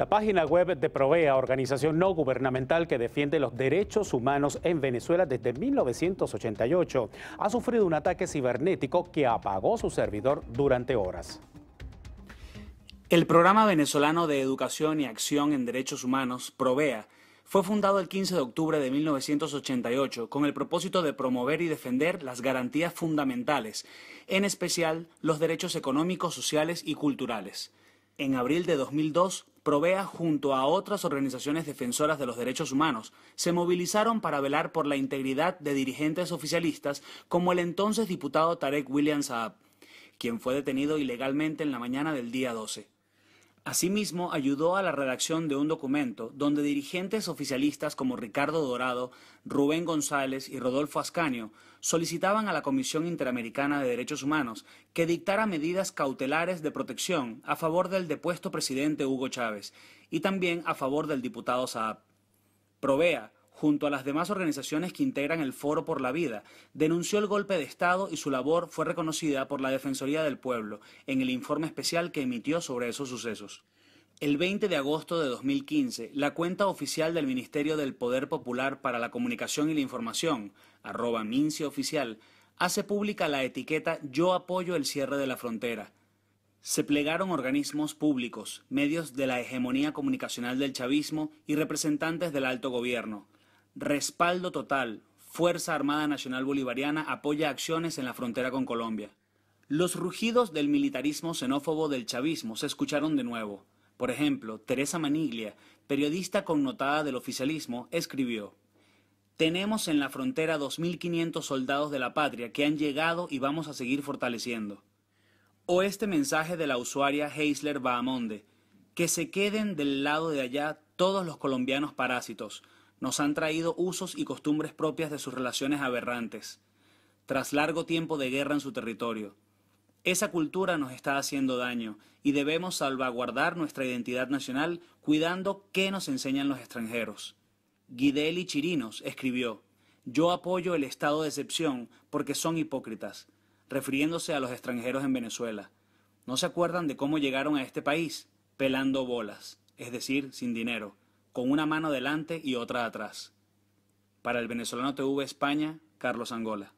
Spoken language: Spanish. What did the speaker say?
La página web de Provea, organización no gubernamental que defiende los derechos humanos en Venezuela desde 1988, ha sufrido un ataque cibernético que apagó su servidor durante horas. El Programa Venezolano de Educación y Acción en Derechos Humanos, Provea, fue fundado el 15 de octubre de 1988 con el propósito de promover y defender las garantías fundamentales, en especial los derechos económicos, sociales y culturales en abril de 2002, Provea, junto a otras organizaciones defensoras de los derechos humanos, se movilizaron para velar por la integridad de dirigentes oficialistas como el entonces diputado Tarek William Saab, quien fue detenido ilegalmente en la mañana del día 12. Asimismo, ayudó a la redacción de un documento donde dirigentes oficialistas como Ricardo Dorado, Rubén González y Rodolfo Ascanio solicitaban a la Comisión Interamericana de Derechos Humanos que dictara medidas cautelares de protección a favor del depuesto presidente Hugo Chávez y también a favor del diputado Saab. Provea junto a las demás organizaciones que integran el Foro por la Vida, denunció el golpe de Estado y su labor fue reconocida por la Defensoría del Pueblo en el informe especial que emitió sobre esos sucesos. El 20 de agosto de 2015, la cuenta oficial del Ministerio del Poder Popular para la Comunicación y la Información, arroba Oficial, hace pública la etiqueta Yo apoyo el cierre de la frontera. Se plegaron organismos públicos, medios de la hegemonía comunicacional del chavismo y representantes del alto gobierno. Respaldo total. Fuerza Armada Nacional Bolivariana apoya acciones en la frontera con Colombia. Los rugidos del militarismo xenófobo del chavismo se escucharon de nuevo. Por ejemplo, Teresa Maniglia, periodista connotada del oficialismo, escribió, Tenemos en la frontera 2.500 soldados de la patria que han llegado y vamos a seguir fortaleciendo. O este mensaje de la usuaria Heisler Bahamonde, que se queden del lado de allá todos los colombianos parásitos, nos han traído usos y costumbres propias de sus relaciones aberrantes, tras largo tiempo de guerra en su territorio. Esa cultura nos está haciendo daño y debemos salvaguardar nuestra identidad nacional cuidando qué nos enseñan los extranjeros. Guideli Chirinos escribió, Yo apoyo el estado de excepción porque son hipócritas, refiriéndose a los extranjeros en Venezuela. No se acuerdan de cómo llegaron a este país, pelando bolas, es decir, sin dinero con una mano delante y otra atrás. Para el venezolano TV España, Carlos Angola.